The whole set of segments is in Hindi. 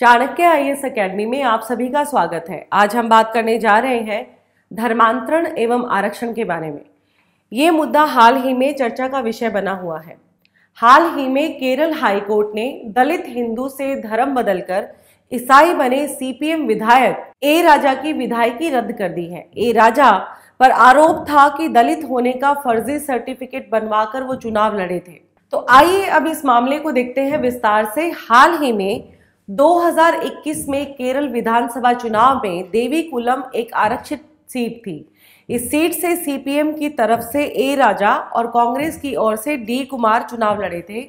चाणक्य एस अकेडमी में आप सभी का स्वागत है आज हम बात करने जा रहे हैं धर्मांतरण एवं आरक्षण के बारे में ये मुद्दा हाल ही में चर्चा का विषय बना हुआ है हाल ही में केरल हाईकोर्ट ने दलित हिंदू से धर्म बदलकर ईसाई बने सीपीएम विधायक ए राजा की विधायकी रद्द कर दी है ए राजा पर आरोप था कि दलित होने का फर्जी सर्टिफिकेट बनवाकर वो चुनाव लड़े थे तो आइए अब इस मामले को देखते हैं विस्तार से हाल ही में 2021 में केरल विधानसभा चुनाव में देवी कुलम एक आरक्षित सीट थी इस सीट से सीपीएम की तरफ से ए राजा और कांग्रेस की ओर से डी कुमार चुनाव लड़े थे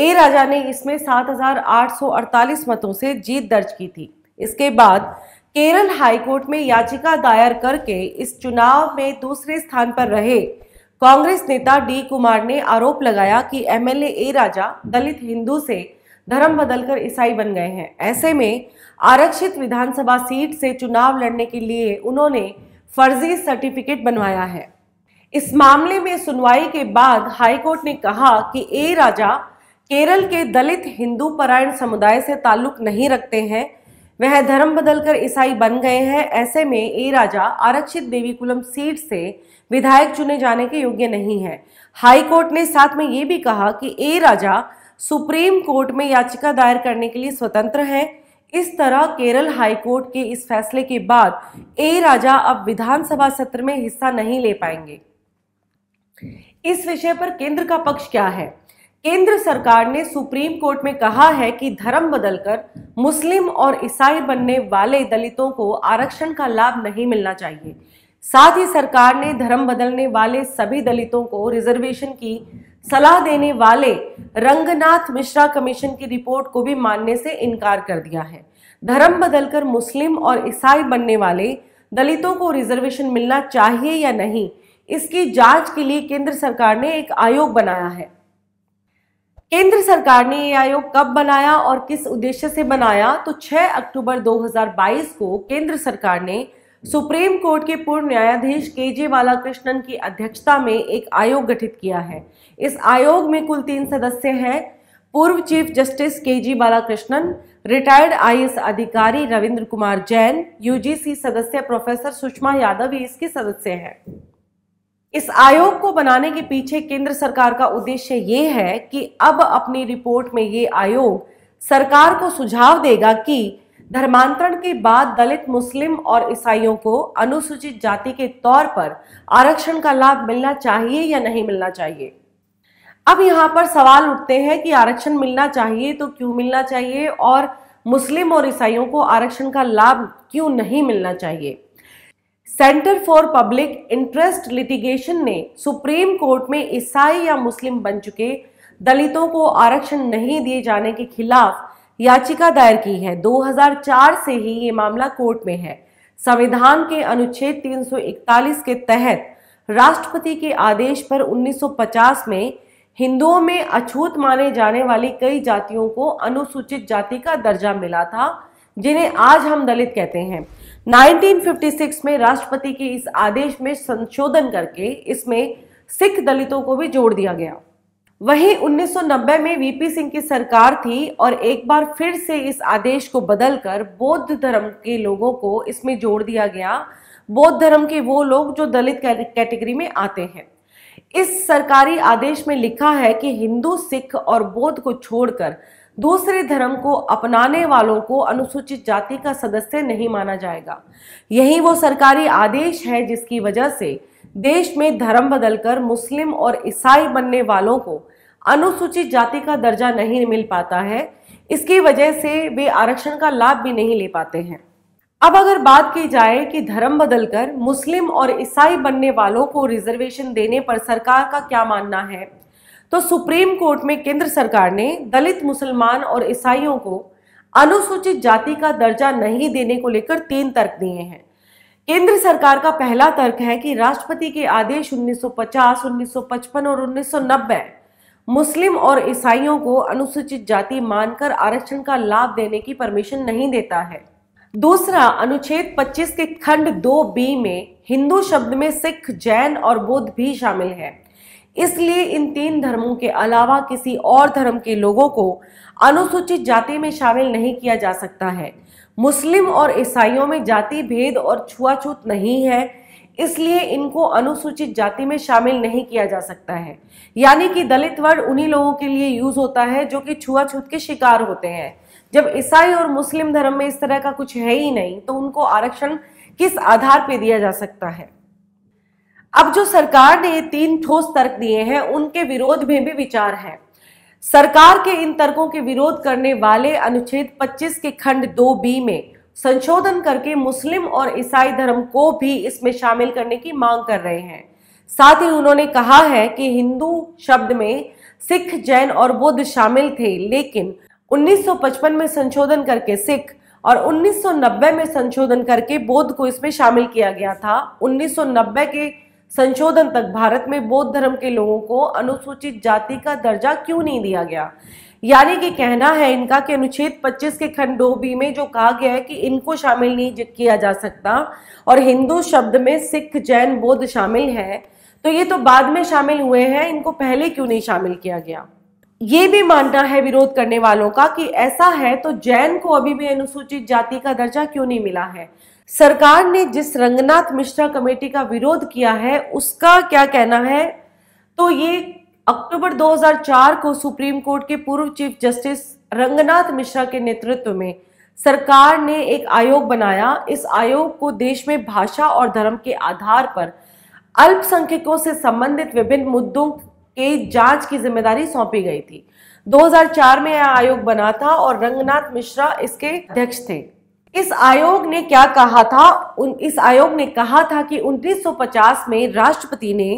ए राजा ने इसमें 7,848 मतों से जीत दर्ज की थी इसके बाद केरल हाईकोर्ट में याचिका दायर करके इस चुनाव में दूसरे स्थान पर रहे कांग्रेस नेता डी कुमार ने आरोप लगाया कि एमएलए ए राजा दलित हिंदू से धर्म बदलकर ईसाई बन गए हैं ऐसे में आरक्षित विधानसभा सीट से चुनाव लड़ने के लिए उन्होंने फर्जी सर्टिफिकेट बनवाया है इस मामले में सुनवाई के बाद हाईकोर्ट ने कहा कि ए राजा केरल के दलित हिंदू परायण समुदाय से ताल्लुक नहीं रखते हैं वह धर्म बदलकर ईसाई बन गए हैं ऐसे में ए राजा आरक्षित देवीकुलम सीट से विधायक चुने जाने के योग्य नहीं है हाईकोर्ट ने साथ में ये भी कहा कि ए राजा सुप्रीम कोर्ट में याचिका दायर करने के लिए स्वतंत्र है इस तरह केरल हाई कोर्ट के इस फैसले के बाद ए राजा अब विधानसभा सत्र में हिस्सा नहीं ले पाएंगे इस विषय पर केंद्र का पक्ष क्या है केंद्र सरकार ने सुप्रीम कोर्ट में कहा है कि धर्म बदलकर मुस्लिम और ईसाई बनने वाले दलितों को आरक्षण का लाभ नहीं मिलना चाहिए साथ ही सरकार ने धर्म बदलने वाले सभी दलितों को रिजर्वेशन की सलाह देने वाले रंगनाथ मिश्रा कमीशन की रिपोर्ट को भी मानने से इनकार कर दिया है धर्म बदलकर मुस्लिम और ईसाई बनने वाले दलितों को रिजर्वेशन मिलना चाहिए या नहीं इसकी जांच के लिए केंद्र सरकार ने एक आयोग बनाया है केंद्र सरकार ने यह आयोग कब बनाया और किस उद्देश्य से बनाया तो 6 अक्टूबर 2022 को केंद्र सरकार ने सुप्रीम कोर्ट के पूर्व न्यायाधीश के जे बालाकृष्णन की अध्यक्षता में एक आयोग गठित किया है इस आयोग में कुल तीन सदस्य हैं पूर्व चीफ जस्टिस के जी बालाकृष्णन रिटायर्ड आईएएस अधिकारी रविंद्र कुमार जैन यूजीसी सदस्य प्रोफेसर सुषमा यादव भी इसके सदस्य हैं इस आयोग को बनाने के पीछे केंद्र सरकार का उद्देश्य ये है कि अब अपनी रिपोर्ट में ये आयोग सरकार को सुझाव देगा कि धर्मांतरण के बाद दलित मुस्लिम और ईसाइयों को अनुसूचित जाति के तौर पर आरक्षण का लाभ मिलना चाहिए या नहीं मिलना चाहिए अब यहाँ पर सवाल उठते हैं कि आरक्षण मिलना चाहिए तो क्यों मिलना चाहिए और मुस्लिम और ईसाइयों को आरक्षण का लाभ क्यों नहीं मिलना चाहिए centre for public interest litigation ने सुप्रीम कोर्ट में ईसाई या मुस्लिम बन चुके दलितों को आरक्षण नहीं दिए जाने के खिलाफ याचिका दायर की है 2004 से ही ये मामला कोर्ट में है संविधान के अनुच्छेद 341 के तहत राष्ट्रपति के आदेश पर 1950 में हिंदुओं में अछूत माने जाने वाली कई जातियों को अनुसूचित जाति का दर्जा मिला था जिन्हें आज हम दलित कहते हैं 1956 में राष्ट्रपति के इस आदेश में संशोधन करके इसमें सिख दलितों को भी जोड़ दिया गया वहीं 1990 में वीपी सिंह की सरकार थी और एक बार फिर से इस आदेश को बदलकर बौद्ध धर्म के लोगों को इसमें जोड़ दिया गया बौद्ध धर्म के वो लोग जो दलित कैटेगरी में आते हैं इस सरकारी आदेश में लिखा है कि हिंदू सिख और बौद्ध को छोड़कर दूसरे धर्म को अपनाने वालों को अनुसूचित जाति का सदस्य नहीं माना जाएगा यही वो सरकारी आदेश है जिसकी वजह से देश में धर्म बदलकर मुस्लिम और ईसाई बनने वालों को अनुसूचित जाति का दर्जा नहीं मिल पाता है इसकी वजह से वे आरक्षण का लाभ भी नहीं ले पाते हैं अब अगर बात की जाए कि धर्म बदलकर मुस्लिम और ईसाई बनने वालों को रिजर्वेशन देने पर सरकार का क्या मानना है तो सुप्रीम कोर्ट में केंद्र सरकार ने दलित मुसलमान और ईसाइयों को अनुसूचित जाति का दर्जा नहीं देने को लेकर तीन तर्क दिए हैं केंद्र सरकार का पहला तर्क है कि राष्ट्रपति के आदेश 1950, 1955 और 1990 मुस्लिम और ईसाइयों को अनुसूचित जाति मानकर आरक्षण का लाभ देने की परमिशन नहीं देता है दूसरा अनुच्छेद 25 के खंड दो बी में हिंदू शब्द में सिख जैन और बौद्ध भी शामिल है इसलिए इन तीन धर्मों के अलावा किसी और धर्म के लोगों को अनुसूचित जाति में शामिल नहीं किया जा सकता है मुस्लिम और ईसाइयों में जाति भेद और छुआछूत नहीं है इसलिए इनको अनुसूचित जाति में शामिल नहीं किया जा सकता है यानी कि दलित वर्ड उन्हीं लोगों के लिए यूज होता है जो कि छुआछूत के शिकार होते हैं जब ईसाई और मुस्लिम धर्म में इस तरह का कुछ है ही नहीं तो उनको आरक्षण किस आधार पर दिया जा सकता है अब जो सरकार ने तीन ठोस तर्क दिए हैं उनके विरोध में भी विचार है सरकार के इन तर्कों के विरोध करने वाले अनुच्छेद 25 के खंड 2 बी में संशोधन करके मुस्लिम और ईसाई धर्म को भी इसमें शामिल करने की मांग कर रहे हैं साथ ही उन्होंने कहा है कि हिंदू शब्द में सिख जैन और बुद्ध शामिल थे लेकिन 1955 में संशोधन करके सिख और 1990 में संशोधन करके बौद्ध को इसमें शामिल किया गया था 1990 के संशोधन तक भारत में बौद्ध धर्म के लोगों को अनुसूचित जाति का दर्जा क्यों नहीं दिया गया यानी कि कहना है इनका कि अनुच्छेद 25 के खंड बी में जो कहा गया है कि इनको शामिल नहीं किया जा सकता और हिंदू शब्द में सिख जैन बौद्ध शामिल है तो ये तो बाद में शामिल हुए हैं इनको पहले क्यों नहीं शामिल किया गया ये भी मानना है विरोध करने वालों का कि ऐसा है तो जैन को अभी भी अनुसूचित जाति का दर्जा क्यों नहीं मिला है सरकार ने जिस रंगनाथ मिश्रा कमेटी का विरोध किया है उसका क्या कहना है तो ये अक्टूबर 2004 को सुप्रीम कोर्ट के पूर्व चीफ जस्टिस रंगनाथ मिश्रा के नेतृत्व में सरकार ने एक आयोग बनाया इस आयोग को देश में भाषा और धर्म के आधार पर अल्पसंख्यकों से संबंधित विभिन्न मुद्दों के जांच की जिम्मेदारी सौंपी गई थी 2004 में यह आयोग बना था और रंगनाथ मिश्रा इसके अध्यक्ष थे इस आयोग ने क्या कहा था उन इस आयोग ने कहा था कि 1950 में राष्ट्रपति ने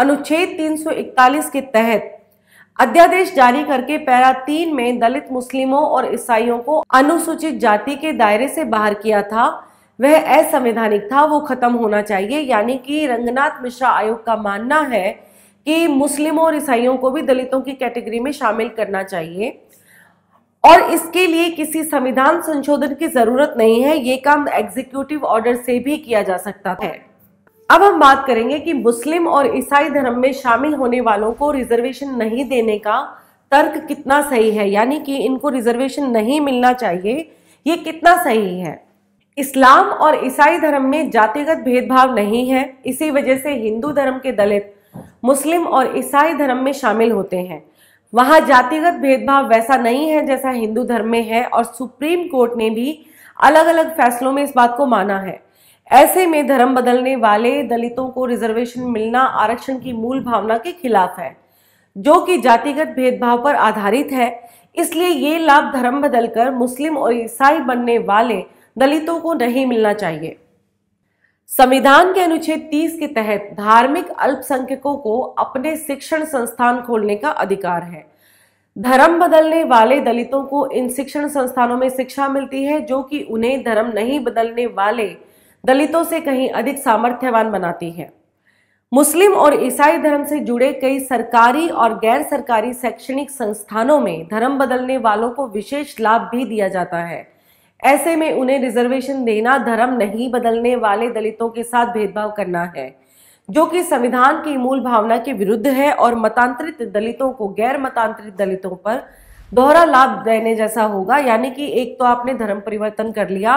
अनुच्छेद 341 के तहत अध्यादेश जारी करके पैरा तीन में दलित मुस्लिमों और ईसाइयों को अनुसूचित जाति के दायरे से बाहर किया था वह असंवैधानिक था वो खत्म होना चाहिए यानी कि रंगनाथ मिश्रा आयोग का मानना है कि मुस्लिमों और ईसाइयों को भी दलितों की कैटेगरी में शामिल करना चाहिए और इसके लिए किसी संविधान संशोधन की जरूरत नहीं है ये काम एग्जीक्यूटिव ऑर्डर से भी किया जा सकता है अब हम बात करेंगे कि मुस्लिम और ईसाई धर्म में शामिल होने वालों को रिजर्वेशन नहीं देने का तर्क कितना सही है यानी कि इनको रिजर्वेशन नहीं मिलना चाहिए ये कितना सही है इस्लाम और ईसाई धर्म में जातिगत भेदभाव नहीं है इसी वजह से हिंदू धर्म के दलित मुस्लिम और ईसाई धर्म में शामिल होते हैं वहाँ जातिगत भेदभाव वैसा नहीं है जैसा हिंदू धर्म में है और सुप्रीम कोर्ट ने भी अलग अलग फैसलों में इस बात को माना है ऐसे में धर्म बदलने वाले दलितों को रिजर्वेशन मिलना आरक्षण की मूल भावना के खिलाफ है जो कि जातिगत भेदभाव पर आधारित है इसलिए ये लाभ धर्म बदलकर मुस्लिम और ईसाई बनने वाले दलितों को नहीं मिलना चाहिए संविधान के अनुच्छेद 30 के तहत धार्मिक अल्पसंख्यकों को अपने शिक्षण संस्थान खोलने का अधिकार है धर्म बदलने वाले दलितों को इन शिक्षण संस्थानों में शिक्षा मिलती है जो कि उन्हें धर्म नहीं बदलने वाले दलितों से कहीं अधिक सामर्थ्यवान बनाती है मुस्लिम और ईसाई धर्म से जुड़े कई सरकारी और गैर सरकारी शैक्षणिक संस्थानों में धर्म बदलने वालों को विशेष लाभ भी दिया जाता है ऐसे में उन्हें रिजर्वेशन देना धर्म नहीं बदलने वाले दलितों के साथ भेदभाव करना है जो कि संविधान की मूल भावना के विरुद्ध है और मतांतरित दलितों को गैर मतांतरित दलितों पर दोहरा लाभ देने जैसा होगा यानी कि एक तो आपने धर्म परिवर्तन कर लिया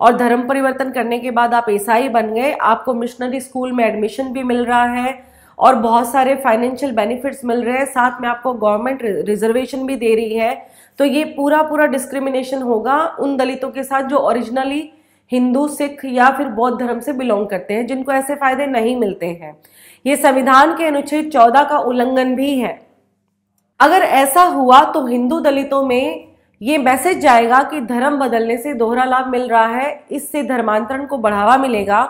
और धर्म परिवर्तन करने के बाद आप ईसाई बन गए आपको मिशनरी स्कूल में एडमिशन भी मिल रहा है और बहुत सारे फाइनेंशियल बेनिफिट्स मिल रहे हैं साथ में आपको गवर्नमेंट रिजर्वेशन भी दे रही है तो ये पूरा पूरा डिस्क्रिमिनेशन होगा उन दलितों के साथ जो ओरिजिनली हिंदू सिख या फिर बौद्ध धर्म से बिलोंग करते हैं जिनको ऐसे फायदे नहीं मिलते हैं ये संविधान के अनुच्छेद चौदह का उल्लंघन भी है अगर ऐसा हुआ तो हिंदू दलितों में ये मैसेज जाएगा कि धर्म बदलने से दोहरा लाभ मिल रहा है इससे धर्मांतरण को बढ़ावा मिलेगा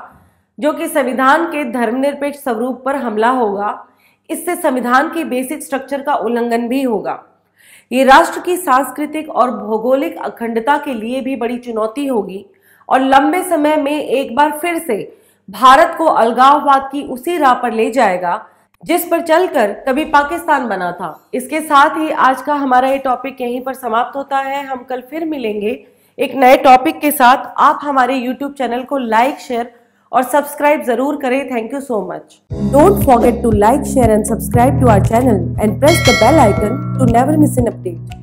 जो कि संविधान के धर्मनिरपेक्ष स्वरूप पर हमला होगा इससे संविधान के बेसिक स्ट्रक्चर का उल्लंघन भी होगा ये राष्ट्र की सांस्कृतिक और भौगोलिक अखंडता के लिए भी बड़ी चुनौती होगी और लंबे समय में एक बार फिर से भारत को अलगाववाद की उसी राह पर ले जाएगा जिस पर चलकर कभी पाकिस्तान बना था इसके साथ ही आज का हमारा ये टॉपिक यहीं पर समाप्त होता है हम कल फिर मिलेंगे एक नए टॉपिक के साथ आप हमारे यूट्यूब चैनल को लाइक शेयर और सब्सक्राइब जरूर करें thank you so much don't forget to like share and subscribe to our channel and press the bell icon to never miss an update